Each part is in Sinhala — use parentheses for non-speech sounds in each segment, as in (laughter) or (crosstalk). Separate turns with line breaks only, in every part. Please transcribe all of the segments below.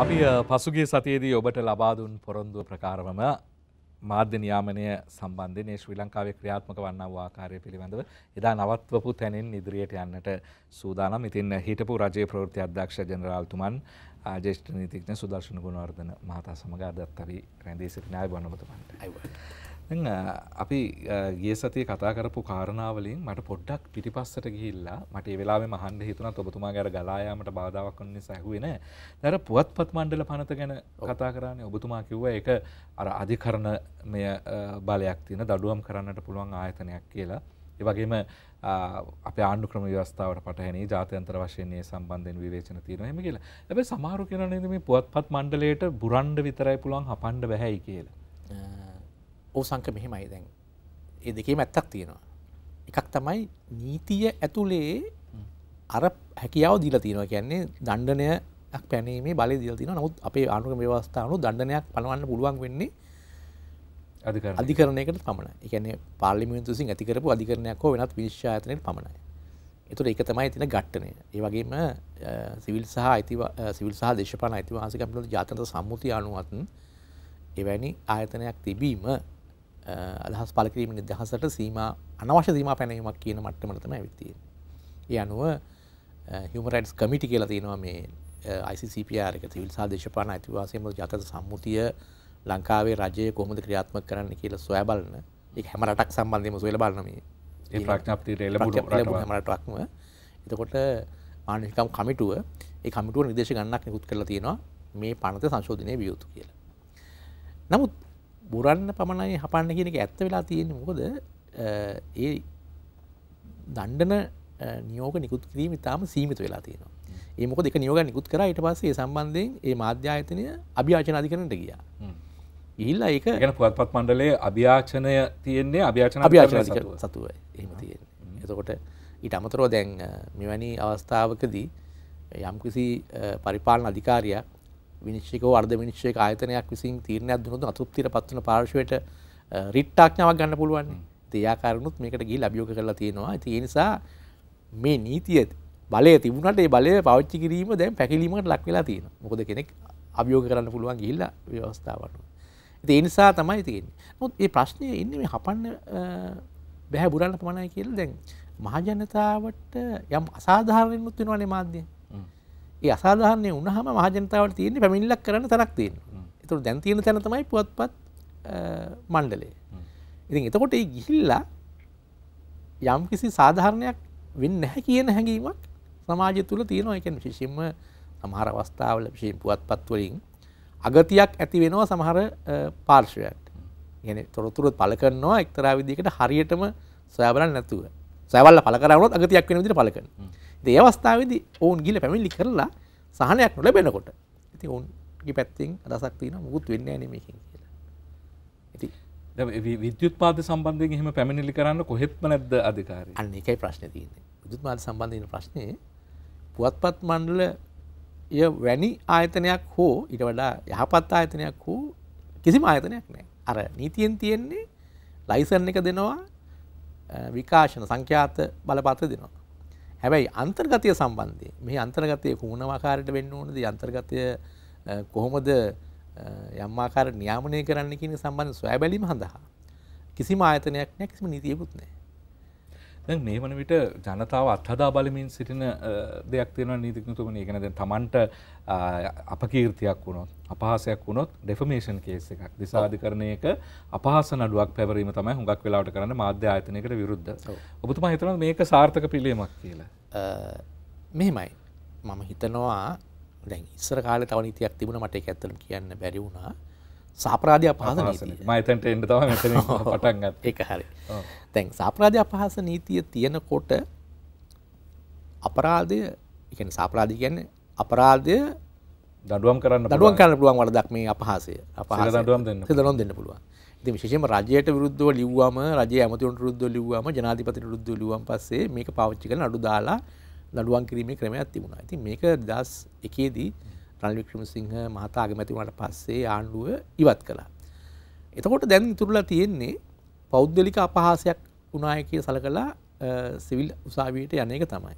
අපි පසුගේ සතියේදී ඔබට ලබාදුන් පොරොන්දුව ප්‍රකාරවම මාධ්‍ය නියාමනය සම්බන්ධය ශ්‍රී ලංකාවේ ක්‍රියාත්මක වන්නව ආකාරය පිළිබඳව එදා නවත්වපු තැනින් ඉදිරියට යන්නට සූදානම් ඉතින් හිටපු රජයේ ප්‍රවෘත්ති අධ්‍යක්ෂ ජනරාල්තුමන් ජේෂ්ඨ නීතිඥ සුදර්ශන ගුණවර්ධන මහතා සමඟ අදත් අපි රැඳී සිටින අය වන්නමතුමන්ට. අපි ගිය සතිය කතා කරපු කාරණාවලින් මට පොඩ්ඩක් පිටිපස්සට ගිහිල්ලා මට ඒ වෙලාවේ මහන්ඩ හිතුණත් ඔබතුමාගේ අර ගලායාමට බාධාවක් වුණ නිසා ඇහුවේ නෑ. දර පුවත්පත් මණ්ඩල පනත ගැන කතා කරන්නේ ඔබතුමා කිව්වා ඒක අර අධිකරණමය බලයක් තියෙන දඩුවම් කරන්නට පුළුවන් ආයතනයක් කියලා. ඒ වගේම අපේ ආණ්ඩු ක්‍රම ව්‍යවස්ථාවට පටහැනි ජාත්‍යන්තර වශයෙන් මේ සම්බන්ධයෙන් විවේචන තියෙනවා එහෙම කියලා. හැබැයි සමහරු කියනවා නේද මේ පුවත්පත් මණ්ඩලයට බුරණ්ඩ විතරයි පුළුවන් හපන්න
බෑයි කියලා. ඕසංක මෙහෙමයි දැන් ඒ දෙකේම ඇත්තක් තියෙනවා එකක් තමයි නීතිය ඇතුළේ අර හැකියාව දීලා තියෙනවා කියන්නේ දණ්ඩනය පැනීමේ බල දිල තින නමුත් අපේ ආනුක ව්‍යවස්ථාවනු දණ්ඩනයක් පනවන්න පුළුවන් වෙන්නේ අධිකරණයකට පමණ එකන පාලිමිතුසින් ඇතිකරපු අධිකරණයක් හෝ වෙනත් විශ්ාතනය පමණයි එතුට ඒක තමයි තින ගට්ටනය ඒවගේම සිවිල් සහ ඇති සිවිල් සහ දේශපාන අයිතිවාසිකම්ල ජාතන්ත සම්මුති අනුවත්න් එවැනි ආයතනයක් තිබීම අදහස් පලකිරීම නිදහසට සීම අනවශ්‍ය සීම පැනීමක් කියන මට්ටමටම ඇවිත්තිය. ඒ අනුව හමරයිඩස් කමිටි කියලා තියෙනවා මේ ICCPR එක තිවිල්සා දේශපාන ඇතිවාසයම ජතත සම්මුතිය ලංකාවේ රජය කොහොමද ක්‍රියාත්ම කරන්න කියල සොය බලන එක හැම රටක් සම්බන්ධයම සොයල බලනමේ ඒ රටක්ම එතකොට මානකම් කමිටුව ඒ කමිටුව නිදේශ ගන්නක් නිකුත් කරලා තියෙනවා මේ පනත සංශෝධනය වියයුතු කියලා. නමුත් බොරන්න පමණයි හපන්න කියනක ඇත්ත වෙලා තියෙන මොකද ඒ දණ්ඩන නියෝග නිකුත් කිරීම ඉතාම සීමිත වෙලා තියෙනවා ඒ මොක දෙක නියෝග නිකුත් කර ඊට පස්සේ සම්බන්ධයෙන් ඒ මාධ්‍යායතනය අභ්‍යාචනාධිකරනට ගියා ඉල්ල ඒක ගැන පුවත්පත් මණ්ඩලේ අභ්‍යාචනය තියෙන්නේ අභ්‍යාචන අභ්‍යාචන සතුව එහම තියෙන එතකොට ඉට අමතරෝ දැන් මෙවැනි අවස්ථාවකදී යම්කිසි පරිපාලන අධිකාරයක් විනිශ්ිකෝ අර්ධ විනිශ්ෂය ආයතනයක් විසින් තීරණයක් දුනු අතුපතිර පත්වන පාර්ශවයට රිට්ටාක්ඥාවක් ගන්න පුළුවන් තියාකරුණුත් මේකට ගිල් අභියෝග කරලා තියෙනවා ඇති නිසා මේ නීතිය බලය තිබුණට ඒ බලය පෞච්චි කිරීම දැන් පැකිලීමට ලක් වෙලා තියෙන මොකද කෙනෙක් අභියෝග කරන්න පුළුවන් ගිල්ල ව්‍යවස්ථාවට ඒ නිසා තමයි තියෙන් නොත් ඒ ප්‍රශ්නය ඉන්න මේ හපන්න බැහැ බුරන්න පමණයි කියල දැන් මහජනතාවට යම් අසාධාරෙන් මුත් වෙනවානේ මාධ්‍යය ඒ අසාධාරණය වුණහම මහජනතාවට තියෙන්නේ පැමිණිල්ලක් කරන්න තැනක් තියෙනවා. ඒතකොට දැන් තියෙන තැන තමයි පුවත්පත් මණ්ඩලය. ඉතින් එතකොට ඒ ගිහිල්ලා යම් කිසි සාධාරණයක් වෙන්නේ නැහැ කියන හැඟීමක් සමාජය තුල තියෙනවා. ඒ කියන්නේ විශේෂයෙන්ම සමහර අවස්ථාවල විශේෂයෙන් පුවත්පත් වලින් අගතියක් ඇති වෙනවා සමහර පාර්ශවයන්ට. يعني තොරතුරු පළ කරනවා එක්තරා විදිහකට හරියටම සොයා බලන්නේ නැතුව. සොයාවල්ලා පළ කරා වුණොත් අගතියක් වෙන විදිහට පළ කරනවා. දේවස්ථාවද ඔවුන් ගිල පැමිල්ලි කරලා සහනයක් නොල බෙනකොට ඇති ඔවුන්ගේ පැත්තිෙන් අදසක් තින මුකුත් වෙන්න නමකින් කියලා ඇති විද්‍යුත්පාද සම්බන්ධය හම පැමිණිලි කරන්න කොහෙත්ම නැද්ද අධිකාර අන්න එකයි ප්‍රශ්න තියන විදුත්මාද සම්බන්ධන ප්‍රශ්නය පුවත්පත් මණ්ඩල ය වැනි ආයතනයක් හෝ ඉට වඩා යහපත් ආයතනයක් හෝ කිසිම ආයතනයක් නෑ අර නීතියෙන් තියෙන්නේ ලයිසන් එක දෙනවා විකාශන සංඛ්‍යාත බලපත්‍ර දෙනවා හැබැයි අන්තර්ගතය සම්බන්ධය මේ අන්තර්ගතය කුණවාකාරයට වෙන්න ඕනද අන්තර්ගතය කොහොමද යම්මාකාර නියාමනය කරන්න කියන සම්බන්ධ සොය බැලීම හඳහා. කිසිම ආයතනයක් නෑ කිසිම නීතියකුත් නෑ.
දැන් මේ වන විට ජනතාව අත්හදා බලමින් සිටින දෙයක් තියෙන නීතිඥතුමනි ඒ කියන්නේ තමන්ට අපකීර්තියක් වුණොත් අපහාසයක් වුණොත් ඩෙෆමේෂන් කේස් එකක් දිසාධිකරණයක අපහාස නඩුවක් පැවරීම තමයි හුඟක් වෙලාවට කරන්නේ මාධ්‍ය ආයතනයකට විරුද්ධ.
ඔබතුමා හිතනවා මේක සාර්ථක පිළියමක් කියලා? මෙහෙමයි මම හිතනවා දැන් ඉස්සර කාල තව නීතියක් තිබුණ මට ඒක ඇත්තටම කියන්න බැරි වුණා සාපරාධය අපහාස නීතිය මම එතනට එන්න තමයි මෙතන (laughs) පටන් ගත්තේ ඒක හරි දැන් සාපරාධය අපහාස නීතිය තියෙනකොට අපරාධය ඒ කියන්නේ සාපරාධය කියන්නේ අපරාධය දඩුවම් කරන්න දඩුවම් කරන්න පුළුවන් වරදක් මේ අපහාසය අපහාස දඩුවම් දෙන්න දඩුවම් දෙන්න පුළුවන් ඉතින් විශේෂයෙන්ම රජයට විරුද්ධව ලිව්වම රජයේ ඇමතිවරුන්ට විරුද්ධව ලිව්වම ජනාධිපතිට විරුද්ධව ලිව්වම පස්සේ මේක පාවිච්චි කරලා අඩු දාලා නඩුවන් කිරීමේ ක්‍රමයක් තිබුණා. ඉතින් මේක 2001 දී රනිල් වික්‍රමසිංහ මහතා අගමැති වුණාට පස්සේ ආණ්ඩුව ඉවත් කළා. එතකොට දැන් ඉතුරුලා තියෙන්නේ පෞද්ගලික අපහාසයක් වුණාය කියලා සලකලා සිවිල් උසාවියට යන එක තමයි.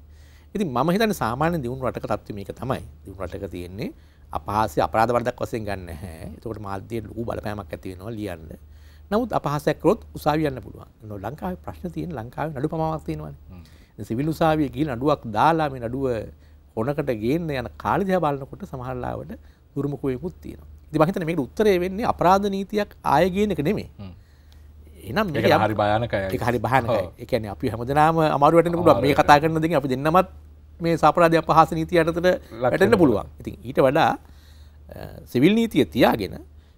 ඉතින් මම හිතන්නේ සාමාන්‍ය දියුණු රටක තත්ත්වය මේක තමයි. දියුණු රටක තියෙන්නේ අපහාසය අපරාධ වරදක් වශයෙන් ගන්න නැහැ. එතකොට මාධ්‍යයේ ලොකු බලපෑමක් ඇති වෙනවා ලියන්න. නමුත් අපහසැකරොත් උසාවියන්න පුළුවන් නො ලංකාව ප්‍රශ්න තියෙන් ලංකාව නඩු පමාවක් තියෙනවන සිවිල් උසාවිය ගී නඩුවක් දාලාම නඩුව හොනකට ගේන්න යන කාලදිහ බලන්නකොට සමහල්ලාවට දුරමකුවයකුත් තියෙන ති මහිතන මේට උත්තරේ වෙන්නේ අපරාධ නීතියක් ආයගනක නෙමේ එනම් හරි භයනක හරි භානක එකන අපි හැමදනාම අමාරුවට පුළුව මේ කතා කරන්න දෙ අපි දෙන්නමත් මේ සාපරාධය පහස නීති අයටතට වැටන්න පුළුවන් ඉතින් ඊට වඩා සිවිල් නීතිය තියාගෙන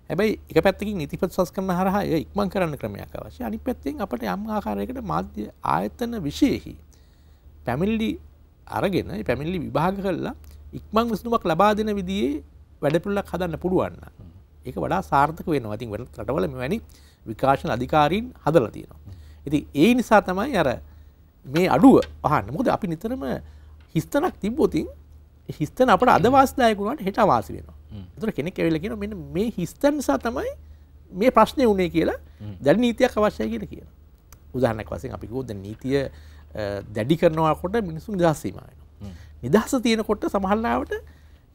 හැබයි එක පැත්තිින් නිතිපත් සස් කරන හරහා ඉක්මන් කරන්න ක්‍රමයක් අවශ්‍ය අනි පැත්තිෙන් අපට යම් ආකාරයකට මාධ්‍ය ආයතන විශයෙහි පැමිල්ලි අරගෙන පැමිල්ලි විභාග කරලා ඉක්මං විසනුමක් ලබා දෙන විදිේ වැඩපුල්ලක් හදන්න පුළුවන්න ඒක වඩා සාර්ථක වෙන අතින් වැඩ රටවල වැනි විකාශන අධිකාරීන් හදල තියෙනවා. ඇති ඒ නිසා තමයි අර මේ අඩුව අහන්න මුද අපි නිතරම හිස්තනක් තිබ්බෝතින් හිස්තන අපට අදවාස්දායකුණට හෙට අවාසි වෙනවා තුර කෙනෙක් ඇවිලගෙන මෙ මේ හිස්තන් නිසා තමයි මේ ප්‍රශ්නය වනේ කියලා දැන් නීතියක් අවශ්‍යය කියෙන කියන උදාහනක් වසෙන් අපිකෝද නීතිය දැඩි කරනවාකොට මිනිසුන් දස්සීමය නිදහස තියෙනකොට සමහල්ලාවට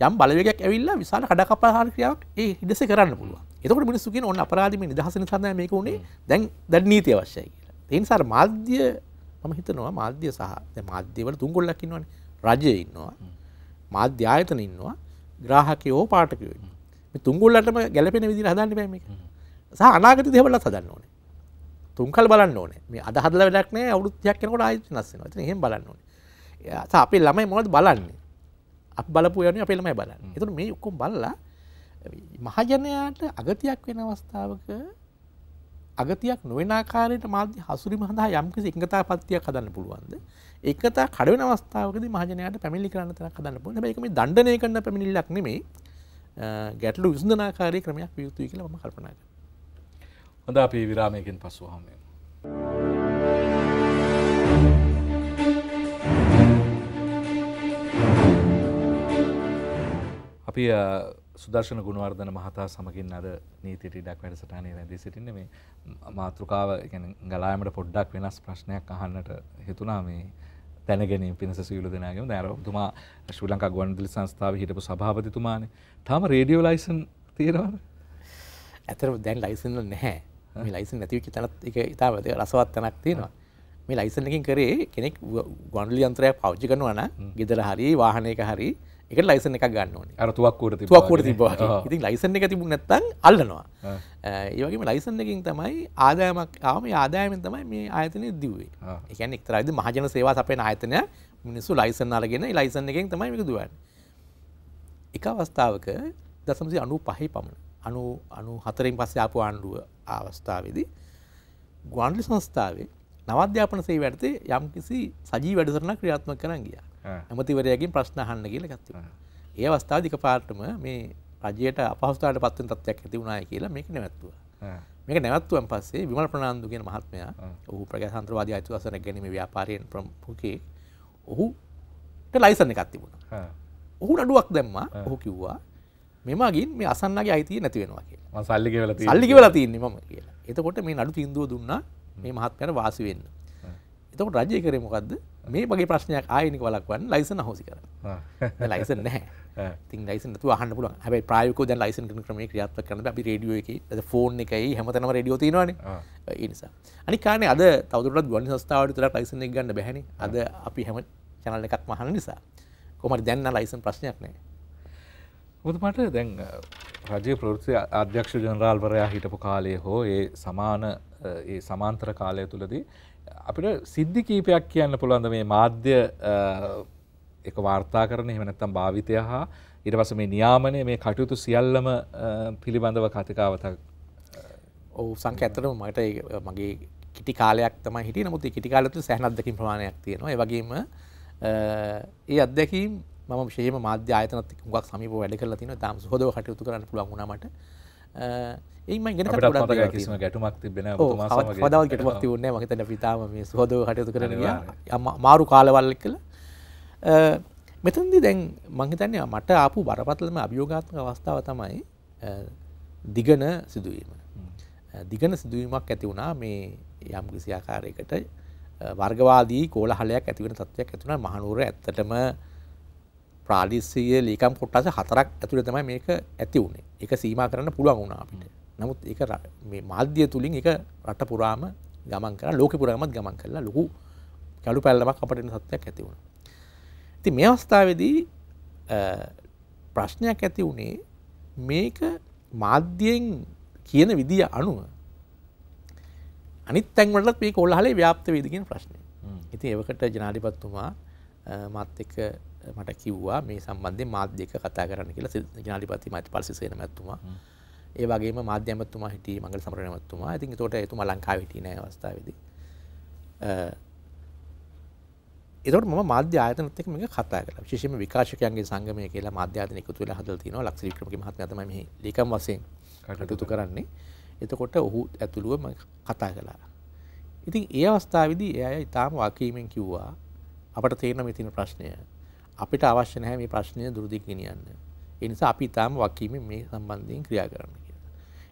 යම් බලවයක් ඇවිල්ලා විශාල කඩකපාහන ක්‍රියාවක් ඒ හිදස කරන්න පුළුව එතකට මිනිස්සුකින් ඔන්න අපරාධම නිදහස නිසාය මේක වුණේ දැන් දැන් නීතිය අවශ්‍යය කියලා තිනිසාර මාධ්‍ය මම හිතනවා මාධ්‍ය සහ මාධ්‍යවල තුන්ගොල්ලක්කින්නවන රජය ඉන්නවා මාධ්‍ය ආයතන ඉන්නවා ග්‍රාහකයෝ පාටකයෝ තුංගුල්ලටම ගැලපෙන විදි හදන්න බෑම සහ අනාගත දෙවල සදන්න ඕනේ තුන්කල් බලන්න ඕනේ මේ අදහදල වැඩක්න අවුරුත්යක් කෙනකොට ආයත නස්සන හෙම බලන්න ඕනේ අපේ ළමයි මොනද බලන්නේ අප බලපු යන අපේ ළමයි බලන්න එතුට මේ ඔක්කොම් බල්ලා මහජනයාට අගතියක් වෙන අවස්ථාවක අගතියක් නොවෙන ආකාරයට මාධ්‍ය හසුරීම සඳහා යම්කිසි එකඟතා පත්තියක් හදන්න පුළුවන්ද එකතා කඩවෙන අවස්ථාවකදී මහජනයාට පැමිණිලි කරන්න තැනක් හදන්න පුළුවන් මේක මේ දණ්ඩනය කරන පැමිණිල්ලක් නෙමෙයි ගැටලු විසඳන ආකාරයේ ක්‍රමයක් විය යුතුයි කියලා මම කල්පනා කරනවා
හොඳ අපි විරාමයකින් පසු හමු වෙමු අපි සුදර්ශන ගුණවර්ධන මහතා සමගින් අද නීතිට ඉඩක් වැඩසටානය රැඳී සිටින්න මේ මාතෘකාව ගලායමට පොඩ්ඩක් වෙනස් ප්‍රශ්නයක් අහන්නට හිතුනා මේ තැනගෙන පිනස සියලු දෙනාගම දැර තුමා ශ්‍රී ලංකා ගුවන්විදුලි
සංස්ථාව හිටපු සභාපතිතුමානේ තාම රේඩියෝ ලයිසන් තියෙනවද ඇතර දැන් ලයිසන් වල නැහැ මේ ලයිසන් නැතිවෙච්ච තැනත් එක ඉතාම රසවත් තැනක් තියෙනවා මේ ලයිසන් එකකින් කරේ කෙනෙක් ගොන්ඩලි යන්ත්‍රයක් පාවිච්චි කරනවා නම් ගෙදර හරි වාහනයක හරි එක ලයිසන එක ගන්න අරතුවක්කට තුවක්කට තිබ ඉතින් ලයිසන එක තිබු නැත්තන් අල්ලනවා ඒවගේම ලයිසන් එකින් තමයි ආදායමක් ආම ආදායමෙන් තමයි මේ ආයතනය දිවේ එකන් එක්තරයිද මහජන සේවා සපෙන ආයතනය මිනිස්සු ලයිසන් අලගෙන ලයිසන් එකෙන් තමයි එක දුවන් එක අවස්ථාවක දසමසි අනු පහහි පමණ අනු අනු හතරින් පස්සේ ආපු ආණ්ඩුව අවස්ථාවේදී ගුවන්ලි සංස්ථාවේ නවධ්‍යාපන සේ වැටතේ යම් කිසි සජී වැඩසරන ක්‍රියාත්ම කරන ගියා ඇමතිවරයගින් ප්‍රශ්න අහන්න කියල ගත්තිව. ඒ අවස්ථාධික පාර්ටම මේ රජයට අපහස්ථාට පත්වෙන් තත්යක් ඇති වුණය කියලා මේක නැවැත්තුව. මේක නැවත්තුවන් පස්සේ විමල් ප්‍රනාාන්දුගෙන මහත්මයා ඔහු ප්‍රගසන්ත්‍රවාද අතුවසන ගැනීම ව්‍යාපාරයෙන් ප්‍රම්පුකේ ඔහුට ලයිසන්න එකක් තිබුණ. ඔහු නඩුවක් දැම්ම ඔහු කිව්වා මෙමගින් මේ අසන්නගේ අයිතිය නැතිවෙනවා කිය
සල්ලිගවල සල්ලිගවල
තින්නේ ම කියලා එතකොට මේ නඩු තින්දුව දුන්න මේ මහත්මයන වාසි වෙන්න තකට රජය කරේ මොකක්ද මේ මගේ ප්‍රශ්නයක් ආයනික වලක්වන්න ලයිසන හෝසි කර ලයිසන නෑ ති ලයිසන හන්න පුල හැ ප්‍රයක ද ලයිසන් ක්‍රම ක්‍රියාත්ව කරන අපි රඩියෝ එක ෆෝන් එකයි හැමතනම රඩියෝ තිනවාන ඒනිසා අනිකාන අද තවරට ගුවන් සස්ථාවට තුර ලයිසන එක ගන්න බැහැනි අද අපි හැම චනල එකක් මහන නිසා කොමට දැන්න ලයිසන් ප්‍රශ්නයක් නෑ හොතුමට දැන්
රජය ප්‍රෘති අධ්‍යක්ෂ ජනරාල්වරයා හිටපු කාලය හෝ ඒ සමාන ඒ සමාන්ත්‍ර කාලය තුළදී අපිට සිද්ධි කීපයක් කියන්න පුළුවන්ද මේ මාධ්‍ය එක වාර්තා කරන එහෙම නැත්නම් භාවිතය හා ඊට පස්සේ මේ නියාමනය මේ කටයුතු සියල්ලම පිළිබඳව කතිකාවතක්
ඔව් සංඛ්‍ය ඇත්තටම මට මගේ කිටි කාලයක් තමයි හිටියේ නමුත් ඒ කිටි කාලය තුළ සෑහෙන අත්දැකීම් ප්‍රමාණයක් තියෙනවා ඒ වගේම ඒ අත්දැකීම් මම විශේෂයෙන්ම මාධ්‍ය ආයතනත් එක්ක හුඟක් සමීපව වැඩ කරලා තිනවා තාම සුහදව කටයුතු කරන්න පුළුවන් වුණා මට ඒම ගෙන ගොඩක් කිසිම ගැටුමක් තිබෙන හදව ගැටමක් තිබුණ මහිතන පිතාම මේ සහොද හටතු කරන මාරු කාලවල්ල කළ මෙතන්දි දැන් මංහිතන්නේ මට ආපු බරපතලම අභියෝගාත්මක අවස්ථාව තමයි දිගන සිදුවීම. දිගන සිදුවීමක් ඇති වුණා මේ යම් කිසිආකාරයකට වර්ගවාදී කෝල හලයක් ඇතිවෙන තත්වයක් ඇතුන මහනුවර ඇත්තටම ප්‍රාලිසිය ලීකම් කොට්ටස හතරක් ඇතුළ තමයි මේක ඇති වුණේ එක සීම කරන්න පුළුවන් වුණා අපිට නමුත් ඒ මේ මාධ්‍ය තුළින් එක රට පුරාම ගමන් කර ලෝක පුරාමත් ගමන් කරලා ලොකු කැලු පැල්ලමක් අපටන සත්වයක් ඇති වුණ ති මේ අවස්ථාවදී ප්‍රශ්නයක් ඇති වුණේ මේක මාධ්‍යයෙන් කියන විදිිය අනුව අනිත් තැන්වලත් මේ කොල්හලේ ව්‍යාප්ත වේදකින් ප්‍රශ්නය ඉති ඒකට ජනාධිපත්තුමා මත් එක මට කිව්වා මේ සම්බන්ධය මාධ්‍යක කතා කරන්න කියලා ජනාධිපති මෛත්‍රපාල සිසේන මැතිතුමා ඒ වගේම මාධ්‍ය මැතිතුමා හිටියේ මංගල සමරන මැතිතුමා ඉතින් ඒතකොට එතුමා ලංකාවේ හිටියේ නැහැ අවස්ථාවේදී ඒතකොට මම මාධ්‍ය ආයතනත් එක්ක මේක කතා කළා විශේෂයෙන්ම විකාශකයන්ගේ සංගමය කියලා මාධ්‍ය ආයතන එකතු වෙලා හදලා තිනවා ලක්ෂ වික්‍රමගේ මහත්මයා තමයි මෙහි ලේකම් වශයෙන් කටයුතු කරන්නේ එතකොට ඔහු ඇතුළුව මම කතා කළා ඉතින් ඒ අවස්ථාවේදී එයා ඊටාම වාකීමෙන් කිව්වා අපට තේරෙන මේ තියෙන ප්‍රශ්නය අපිට අවශ්‍ය නැහැ මේ ප්‍රශ්නය දුරදික් ගෙනියන්න. ඒ නිසා අපි ඊටාම වකීමෙන් මේ සම්බන්ධයෙන් ක්‍රියා කරන්න කියලා.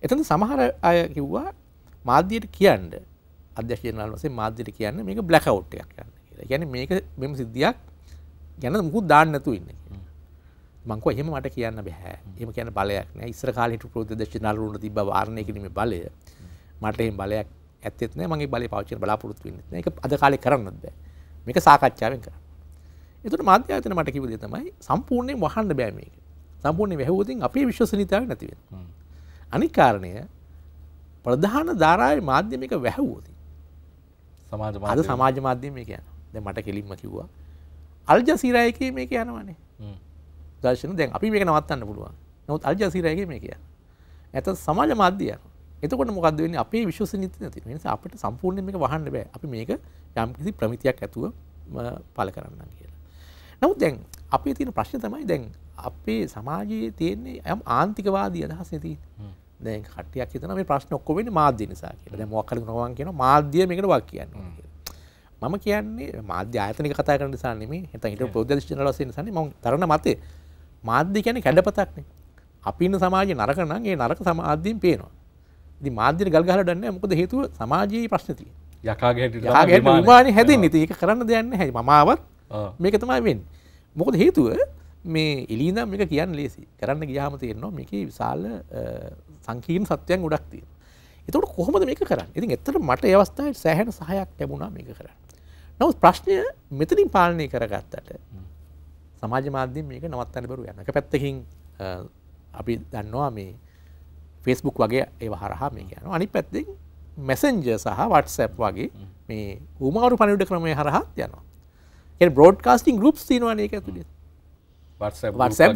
එතන සමහර අය කිව්වා මාධ්‍යයට කියන්න අධ්‍යක්ෂකයන්වල් වශයෙන් මාධ්‍යයට කියන්න මේක බ්ලැක් අවුට් එකක් කරන්න කියලා. ඒ කියන්නේ මේක මෙම සිද්ධියක් ගැන මුකුත් දාන්න නැතුව ඉන්න කියලා. මං කිව්වා එහෙම මට කියන්න බෑ. එහෙම කියන්න බලයක් නැහැ. ඉස්සර කාලේ හිටපු ප්‍රතිදේශනාල වුණ තිබ්බ වාරණය කිරීමේ බලය මට එහෙම බලයක් ඇත්තෙත් නැහැ. මගේ බලය පාවිච්චි කරන්න බලාපොරොත්තු වෙන්නේ නැහැ. ඒක අද කාලේ කරන්නත් බෑ. මේක සාකච්ඡාවෙන් කරන්න. එතුට මාධ්‍යාතන මට කිවද තමයි සම්පූර්ණයෙන් වහන්න බෑමේක සම්පූර්ණ වැැහෝතින් අපේ විශ්වසනීතාව නැතිව. අනිකාරණය ප්‍රධාන ධාරාය මාධ්‍යමික වැැහවෝති සමාජ සමාජ මාධ්‍යමය කියන ද මට කෙලින්ම කිව්වා අල්ජ සිරයක මේක යනවනේ දර්ශන දැන් අපි මේක නවත්තන්න පුළුවන් නොත් අල්ජ සිරයක මේ කිය ඇත සමාජ මාධ්‍යයන එතකොට මොකක්දවෙන්න අපේ විශ්වසනීති නැති නිසා අපට සම්පූර්ණයක වහන්න බෑ අපි මේක යම්කිසි ප්‍රමිතියක් ඇතුව පල කරන්න කියලා නවත් දැන් අපේ තියෙන ප්‍රශ්න තමයි දැන් අපේ සමාජයේ තියෙන්නේ ඇම් ආන්තිකවාදී අදහස් නැති දැන් කටයක් හිතන මේ ප්‍රශ්න ඔක්කොවෙන්නේ මාධ්‍ය නිසා කියලා දැන් මොකක් හරි නොවන් කියන මාධ්‍ය මේකට වක් කියන්න ඕනේ කියලා මම කියන්නේ මාධ්‍ය ආයතනික කතා කරන නිසා නෙමෙයි නැත්නම් හිටපු ප්‍රොජෙක්ට් ජනරල් වශයෙන් නිසා නෙමෙයි මම තරණ මතේ මාධ්‍ය කියන්නේ කැඩපතක්නේ අපි ඉන්න සමාජයේ නරක නම් ඒ නරක සමාජයෙන් පේනවා ඉතින් මාධ්‍යට ගල් ගහලා දන්නේ මොකද හේතුව සමාජයේ ප්‍රශ්න තියෙන
යකාගේ හැටියට යකාගේ විමානේ
හැදෙන්නේ ඉතින් ඒක කරන්න දෙයක් නැහැ මම ආවත් මේක තමයි වෙන් මොකද හේතුව මේ එලිනම් මේක කියන්න ලේසි කරන්න ගියාම තේරනවා මේක විශාල සංකීර්ණ සත්‍යයන් ගොඩක් තියෙන. එතකොට කොහොමද මේක කරන්නේ? ඉතින් ඇත්තට මට ඒ අවස්ථාවේ සෑහෙන සහයක් ලැබුණා මේක කරන්න. නමුත් ප්‍රශ්නය මෙතනින් පාලනය කරගත්තට සමාජ මාධ්‍යයෙන් මේක නවත්තන්න බැරුව යනවා. එක පැත්තකින් අපි දන්නවා මේ Facebook වගේ ඒව හරහා මේ යනවා. අනිත් පැත්තෙන් Messenger සහ WhatsApp වගේ මේ උමාරු පණිවිඩ ක්‍රමය හරහා යනවා. එ බෝඩ්කාස්ටිං ගුප් තිනවාන එක ඇතුළේ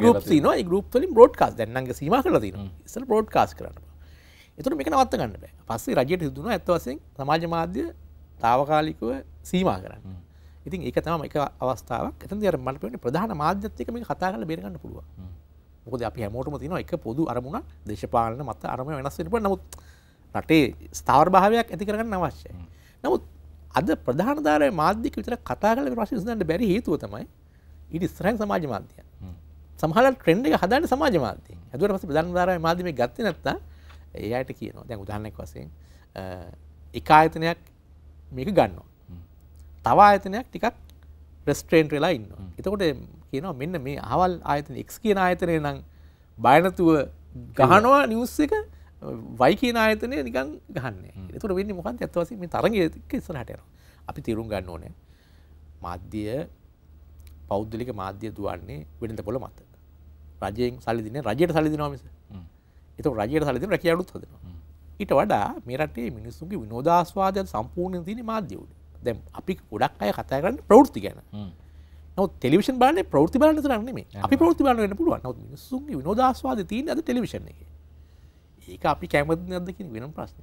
ගුප් න
ගුප්ලින් බෝඩ්කාස් දැන්නගේ සීම කල තින ඉසල් බෝඩ්කාස් කරන්න එතුර මේක නවත්ත ගන්න පස්සේ රජයට හිදුන ඇත්වසෙන් සමාජ මාධ්‍ය තාවකාලිකව සීමා කරන්න ඉතින් එක තම එක අවස්ථාවක් ඇතන් දර මට පට ප්‍රධාන මාධ්‍යත්තක මේ කතා කල බේරගන්න පුළුව මොකද අපි හැමෝටම තින එක පොදු අරමුණ දේශපාලන මත අරම වෙනස් වෙනප නමුත් රටේ ස්ථාවර් භාවයක් ඇති කරගන්න අවශ්‍යය නමුත් අද ප්‍රධානධාරය මාධ්‍යක විතර කතා කල ප්‍රශ්න සඳන්න බැරි හේතුව තමයි ඉඩ ස්රන් සමාජ මාධ්‍යය සහල ට්‍රෙන්ඩ් එක හදන්න සමාජ මාධ්‍යය ඇදුවට පස ප්‍රධානධාරය මාධ්‍යම ගත්ත නැත්තා එයට කියනවා දැන් උදාහරණයක් වසයෙන් එක ආයතනයක් මේක ගන්නවා තවා ආයතනයක් ටිකක් ප්‍රස්ට්‍රේන්ට් වෙලා ඉන්න එතකොට කියනවා මෙන්න මේ අවල් ආයතන එක් කියන ආයතනය නම් බයනතුව ගහනවා නිවස් එක වයි කියන ආයතනය නිකන් ගහන්න තුර වෙන්න මොකන් ඇත්වස මේ තරගේ ඉස්සනටයන අපි තේරුම් ගන්න ඕනෑ මාධ්‍යය පෞද්ගලික මාධ්‍ය දුවන්නේ වෙනත පොළ මත රජයෙන් සල්ලිදින රජයට සල්ලිදිනවාමිස එත රජයට සල්ලිදින රැකියලුත් හදෙනවා ඊට වඩා මේරටේ මිනිස්සුන්ගේ විනෝදස්වාදය සම්පූර්ණ තින මාධ්‍යවට දැම් අපි ගොඩක් අය කතා කරන්න ප්‍රවෘත්ති ගැන ටෙලිවිෂන් බල ප්‍රෘති බලන්න රන්නේ අපි ප්‍රෘති බලන්න පුළුවන් නිසුන් විනෝදස්වාද තියන අද ටෙලිවිශන එක ඒක අපි කැමති නැද්ද කියන වෙනම ප්‍රශ්නය.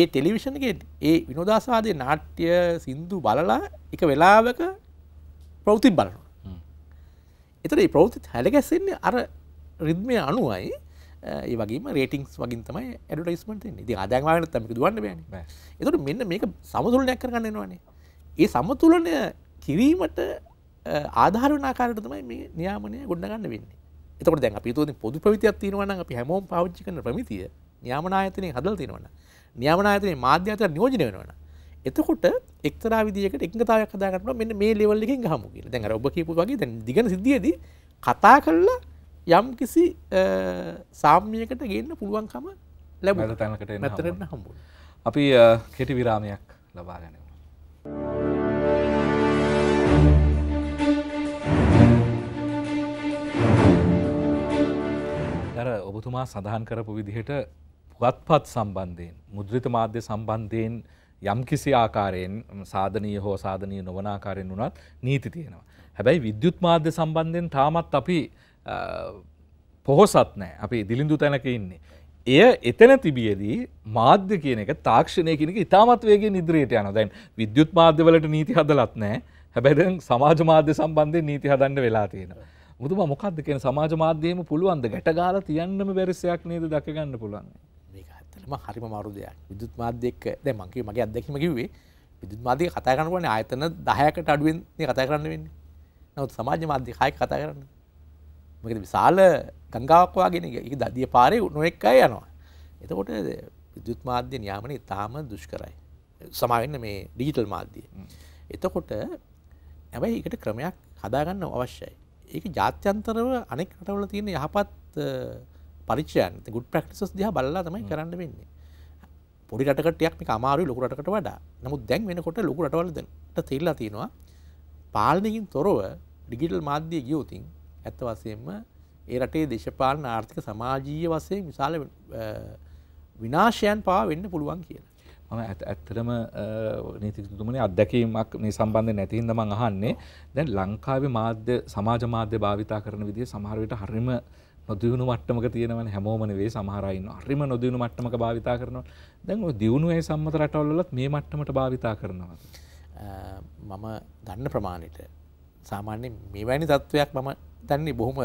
ඒ ටෙලිවිෂන් එකේ ඒ විනෝදාසාදේ නාට්‍ය සින්දු බලලා එක වෙලාවක ප්‍රවෘත්ති බලනවා. එතර ඒ ප්‍රවෘත්ති හැලගැස්සෙන්නේ අර රිද්මය අනුවයි ඒ වගේම රේටිංස් වගින් තමයි ඇඩටයිස්මට ති අදෑන්වාගෙන තමික දුවන්න බෑන එතුට මෙන්න මේක සමතුලනයක් කරගන්නවානේ ඒ සමතුලනය කිරීමට ආධාරනාකාරට තමයි මේ නියාමනය ගොඩගන්න වෙන්නේ එතකට දැන් අපි තුතින් පොදු ප්‍රවිතියක් තියෙනවන අපි හැමෝම් පාච්චි කන ප්‍රමිතිය න්‍යාමනායතනය හදල් තියෙනවන න්‍යාමනායතනය මාධ්‍යතර නියෝජනය වෙනවන එතකොට එක්තර විදිකට එකතාවක් කදාගන්න මෙන්න මේ ලෙවල්ලින් හම කියල දැන් ඔබ කියපු වගේ දැන් දිගන සිදියද කතා කරලා යම් කිසි සාම්යකට ගන්න පුළුවන්කම ලැබ තැනකට නැතරන්න හම්බ
අපි කෙටි විරාමයක් ලබාගැනව. Thank you. අර ඔබතුමා සඳහන් කරපු විදිහට පුවත්පත් සම්බන්ධයෙන් මුද්‍රිත මාධ්‍ය සම්බන්ධයෙන් යම් කිසි ආකාරයෙන් සාධනය හෝ සාධනය නොවනාකාරයෙන් වුණත් නීති තියෙනවා. හැබැයි විද්‍යුත් මාධ්‍ය සම්බන්ධයෙන් තාමත් අපි පොහොසත් නෑ අපි දිලිඳු තැනක ඉන්නේ. එය එතන තිබියදී මාධ්‍ය කියන එක තාක්ෂණය කියනක ඉතාමත් වේගේ නිදිරයට යන දැන් විද්‍යුත් මාධ්‍යවලට නීති හදලත් නෑ හැබැද සමාජ මාධ්‍ය සම්බන්ධය නීති හදන්න වෙලා තියෙනවා. මුතුම මොකක්ද කියන සමාජ
මාධ්‍යයම පුළුවන්ද ගැටගාල තියන්නම බැරිසයක් නේද දකගන්න පුළුවන් ඒහත්තලම හරිම මාරු දෙයක් විදුත් මාධ්‍යක දැ මගේ මගේ අදැකම කිවේ විදුත් මාධ්‍ය කතා කරනවන ආයතන දහයකට අඩුවෙන් කතා කරන්න වෙන්න නවත් සමාජ මාධ්‍ය හයක කතා කරන්න මකද විශාල ගංගාවක් වගෙන එක දදිය පාරය නොෙක්කයි යනවා. එතකොට විදුත් මාධ්‍ය නියාමන ඉතාම දුෂ්කරයි. සමාවෙන්න මේ ඩිජිටල් මාධ්‍යය. එතකොට ඇබයි එකට ක්‍රමයක් හදාගන්න අවශ්‍යයි. ඒක ජාත්‍යන්තරව අනෙක් කටවල තියෙන යහපත් පරිචයන් ගුඩ ප්‍රක්ටිසස් දිහ බල්ලා තමයි කරන්න වෙන්නේ පොඩි රටකටයක් අමාරු ලොකුරටකට වඩා නමුත් දැන් වෙනකොට ලොකුරටවලදට තෙල්ලා තියෙනවා පාලනකින් තොරව ඩිගිටල් මාධ්‍යය ගියෝතින් ඇත්ත වසයෙන්ම ඒ රටේ දේශපාලන ආර්ථික සමාජීය වසය විශාල විනාශයන් පා වෙන්න පුළුවන් කියලා
ම ඇත්තරම නීතිතුමනි අදැකීමක් මේ සම්බන්ධ නැතිහින්ද මං අහන්නේ දැන් ලංකාව මාධ්‍ය සමාජ මාධ්‍ය භාවිතා කරන විදිහ සමහරවිට හරිම නොදියුණු මට්ටමක තියෙනවන හැමෝමනවේ සමහරයින්න හරිම නොදියුණු මට්ටමක භාවිතා කරනවා
දැන් දියුණුවේ සම්මත රටවල්ලත් මේ මට්ටමට භාවිතා කරනවා. මම දන්න ප්‍රමාණයට සාමාන්‍ය මෙවැනි තත්ත්වයක් මම දන්නේ බොහොම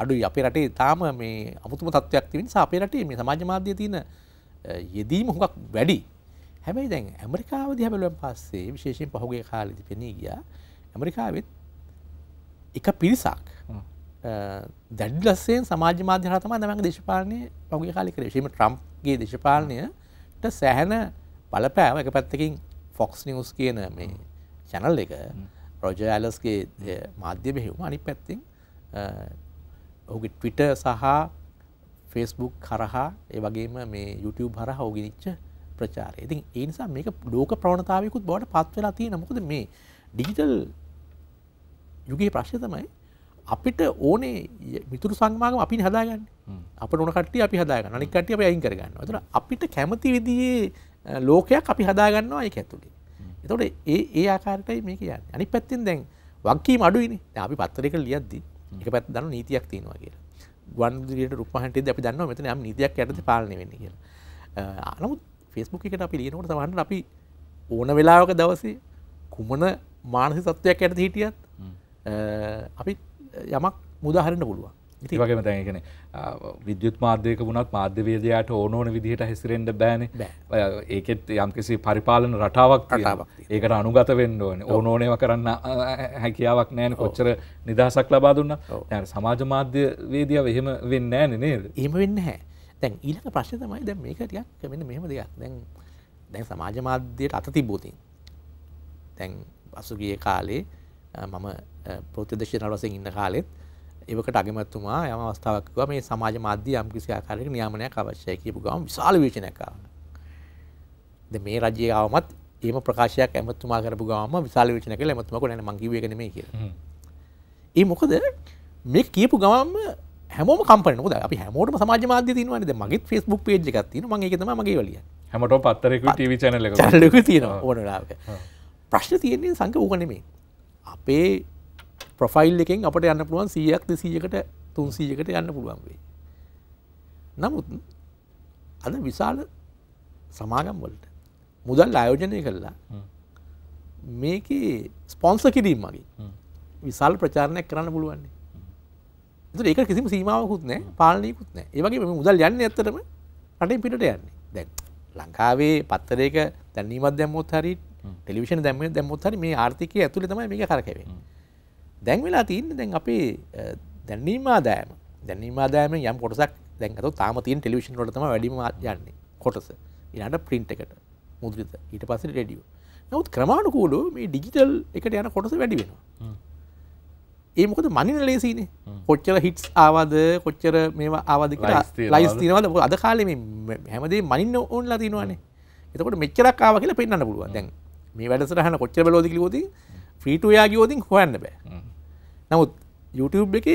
අඩුයි අපේ රටේ තාම මේ අමුතුම තත්වයක් තිවෙන සාපේ රටේ මේ සමාජ මාධ්‍ය තියෙන යෙදීම හොකක් වැඩි හැබැයි දැන් ඇමරිකාව දිහබැලුවන් පස්සේ විශේෂයෙන් පහුගේ කාලෙදි පෙනී ගියා ඇමරිකාවෙත් එක පිරිසක් දැඩි ලස්සයෙන් සමාජ මාධ්‍ය හරහා තමයි තමන්ගේ දේශපාලනය පහුගේ කාලේ කරේ විශේෂයෙන්ම ට්‍රම්ප්ගේ දේශපාලනයට සෑහෙන බලපෑම එක පැත්තකින් ෆොක්ස් නිවස් කියන මේ චැනල් එක රොජඇලස්ගේ මාධ්‍ය බෙහෙවුම අනි පැත්තිෙන් ඔහුගේ ටවිට සහ ෆෙස්බුක් කරහා ඒ වගේම මේ YouTube හරහා ඔගිනිච්ච ප්‍රචාරය ඉතින් ඒ නිසා මේක ලෝක ප්‍රවණතාවයකුත් බවට පත්වෙලා තියෙන මොකද මේ ඩිජිටල් යුගයේ ප්‍රශ්න තමයි අපිට ඕනේ මිතුරු සංමාගම අපි හදාගන්න අප නොනකටේ අපි හදාගන්න අනිකටිය අප අයින් කරගන්න තුර අපිට කැමති විදියේ ලෝකයක් අපි හදාගන්නවා අය ඇතුළේ එතොට ඒ ඒ ආකාරටයි මේක යන්න අනි පැත්තිෙන් දැන් වක්කීම අඩුවනි අපි පත්තරක ලියද්දි එක පැත් දන්න නීතියක් තියෙනවා කියලා ගුවන්දිරට රුපහන්ටේ අපි දන්න මෙතන යම් නීතියක් ඇයට පාලන වෙන්න කියලා අනමුත් ෆෙස්බුක් එකට අපි ලියනකට සමහන්න අපි ඕන වෙලාවක දවසේ කුමන මානසි සත්වයක් ඇයට හිටියත් අපි යමක් මුදාහරන්න පුළුවන්
ඉති වගේ මතැගෙන විද්‍යුත් මාධ්‍යයක වුණත් මාධ්‍යවේදයාට ඕනෝන විදිහට හැසිරෙන්ට බෑන ඒකෙත් යම්කිසි පරිපාලන රටාවක් ඒකට අනුගත වෙන්න ඕන ඕනෝනව කරන්න හැකියාවක් නෑන කොච්චර නිදහසක් ලබා දුන්න සමාජ
මාධ්‍යවේදිය එහෙම වෙන්න ෑන නේද එම වෙන්න හැ තැන් ඊළඟ ප්‍රශ්න තමයි දැන් මේක ටිකක් මෙන්න මෙහෙම දෙයක් දැන් දැන් සමාජ මාධ්‍යයට අත තිබූතින් දැන් පසුගිය කාලේ මම ප්‍රතිදේශන වශයෙන් ඉන්න කාලෙත් ඒකට අගමැතුමා යම අවස්ථාවක් කිව්වා මේ සමාජ මාධ්‍ය යම් කිසි ආකාරයක නියාමනයක් අවශ්‍යයි කියපු ගමන් විශාල විචනයක් ආවා. දැන් මේ රජයේ ආවමත් ඒම ප්‍රකාශයක් ඇමතුමා කරපු ගම විශාල විචන කළ ඇමතුමක නැන මංකිවේගන මේ කිය. ඒ මොකද මේ කියපු ගමම හැමෝම කම්පනකොද අපි හැමෝටම සමාජ මාධ්‍ය තිනවනද මගේ ෆෙස්බුක් පේජ් එකක් තියෙන මගේ තම මගේ වලිය හැමට පත්තරෙක ටීවි චැනල ලක තියෙනවා ඕනලාක ප්‍රශ්න තියෙන්නේ සංක වූකනෙමේ අපේ ප්‍රොෆයිල් එකෙන් අපට යන්න පුළුවන් සීයක් දෙසීයකට තුන් සීයකට යන්න පුළුවන් වේ නමුත් අද විශාල සමාගම් වලට මුදල් ආයෝජනය කරලා මේක ස්පොන්ස කිරීම මගේ විශාල් ප්‍රචාරණයක් කරන්න පුළුවන්නේ තුර ඒක කිසිම සීමාවකුත් නෑ පාලනයකුත් නෑ ඒවගේ මෙම මුදල් යන්න ඇතරම රටින් පිට යන්නේ දැන් ලංකාවේ පත්තරයක දැනීමත් දැම්මොත් හරි ටෙලිවිෂන් දැම දැම්මොත් හරි මේ ආර්ථිකය ඇතුළ තම මේ කරකැවේ දැන් වෙලා තියන්න දැන් අපේ දැනීමමා දෑම දැනීමමා දෑම යම් කොටසක් දැන්කතු තාම තින් ටෙලිවිෂන් ොටම වැඩීම යන්නේ කොටස ඉනට ප්‍රින්ට් එකට මුද්‍රිත ඊට පස ඩිය නවත් ක්‍රමාණකූලු මේ ඩිජිටල් එකට යන කොටස වැඩි වෙනවා ඒමකද මනින ලේසිනේ කොච්චර හිට්ස් ආවද කොච්චර මේවා ආවද කියලා ලයිස් තිනවල අද කාලෙ හැමදේ මනින්න ඕන් ලතිනවානේ එතකොට මෙච්චරක් ආව කියලා පෙන්න්න පුළුවන් දැන් මේ වැඩසටහන කොච්චර බලෝදිකි ෝති ෆ්‍රීටෝයා ගියෝතින් හොයන්න බෑ නමුත් YouTube එක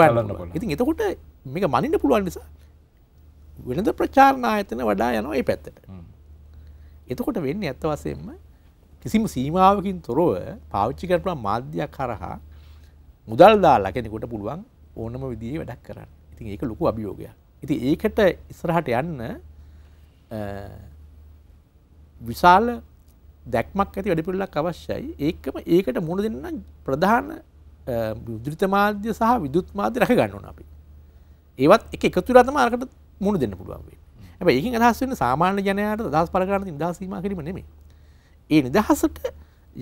හොයන්න ඉතින් එතකොට මේක මනින්න පුළුවන් නිසා වෙළඳ ප්‍රචාරණ ආයතන වඩා යනවා ඒ පැත්තට එතකොට වෙන්න ඇත්ත වසයෙන්ම කිසිම සීමාවකින් තොරව පාවිච්චි කරපුලා මාධ්‍යයක් කරහා මුදල් දාලා කෙනෙකුට පුළුවන් ඕනම විදිේ වැඩක් කරන්න ඉතින් ඒක ලොකු අභියෝගයක් ඉති ඒකට ඉස්රහට යන්න විශාල දැක්මක් ඇති වැඩිපිල්ලක් අවශ්‍යයි ඒකම ඒකට මුණ දෙන්න ප්‍රධාන විදුරිත මාධ්‍ය සහ විදුත් මාධ්‍ය රැක ගන්නවන අපි ඒවත් එක එකතුරතම අරකට මුණ දෙන්න පුළුවන් ඇ ඒ අදහස් වන්න සාමාන්‍ය ජනයට දහස් පරකාරන නිදහසීම කිරීම නෙමේ ඒ නිදහසට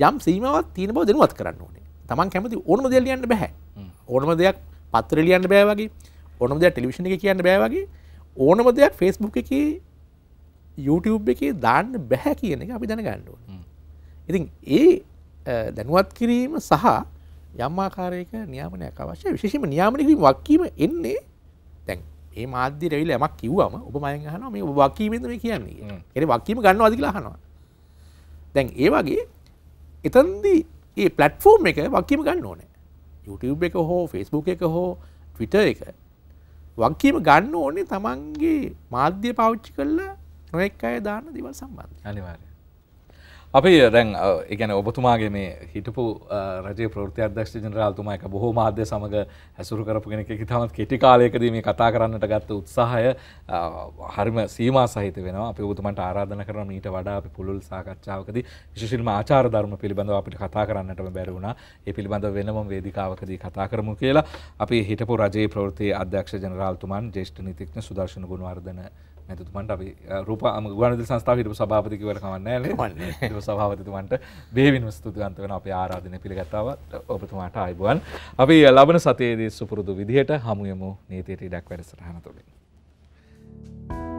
යම් සීමාවත් තියෙන බව දෙනුවත් කරන්න ඕනේ තමන් කැමති ඕනම දෙලියන්න බැහැ ඕනම දෙයක් පත්‍රලියන්න බෑවගේ ඕනම දෙයක් ටෙලිවිෂණ එක කියන්න බෑවගේ ඕනම දෙයක් ෆෙස්බුක් එක YouTube එක දාන්න බැහැ කියන එක අපි දැන ගණ්ඩුව ඉතින් ඒ දැනුවත් කිරීම සහ යම්මාකාරයක නියාමනයක් අවශ්‍ය විශේෂම නියාමනකින් වක්කීම එන්නේ තැන් ඒ මාධ්‍ය රැවිල යමක් කිව්වම ඔබ මයන් හන මේ වක්කීමද මේ කියන්නේ එ වක්කීම ගන්න අදි හනවා දැන් ඒ වගේ එතන්දී ඒ පලට්ෆෝර්ම් එක වක්කීම ගන්න ඕනේ YouTube එක හෝ ෆස්බුක් එක හෝ ටවිට එක වක්කීම ගන්න ඕනේ තමන්ගේ මාධ්‍ය පාවිච්චි කරලා නොෙක් අය දාන්න දිවල් සම්බන්ධ අනිවාර්ය
අපි රැන් එකන ඔබතුමාගේ මේ හිටපු රජ ප්‍රෘති අදක්ෂ ජනරාල්තුමයික බොහෝ මාධ්‍ය සමඟ හැසුරු කරපුගෙන එක තමත් කෙටි කාලයකදී මේ කතා කරන්නට ගත්ත උත්සාහය හරිම සීම සහිත වෙන අපි උතුමට ආරාධන කරන මීට වඩා අපි පුළුල් සාකච්ඡාවකද විශෂිල්ම ආචාර ධර්ම පිළිබඳව අපිට කතා කරන්නටම බැරවුණ ඒ පිළිබඳ වෙනම වේදිකාවකදී කතා කරමු කියලා අපි හිටපු රජයේ ප්‍රෘතිය අධ්‍යක්ෂ ජනරාල්තුමන් ජේෂ්ඨ නිතික්න සුදර්ශන ගුණවර්ධන නැතුතුමන්ට අපි රූප අම ගුවනද සංස්ථාවටපු සභාපතිකවට කවන්න සභාවතතුමන්ට බේවින් ස්තුතිවන්ත වන අප ආරාධන පිළිගත්තාව ඔබතුමාට අයිබුවන් අපි ලබන සතයේදී සුපුරුදු විදිහට හමුයමු නීතියට ඉඩක් වැඩසටහන තුළින්. Thank you.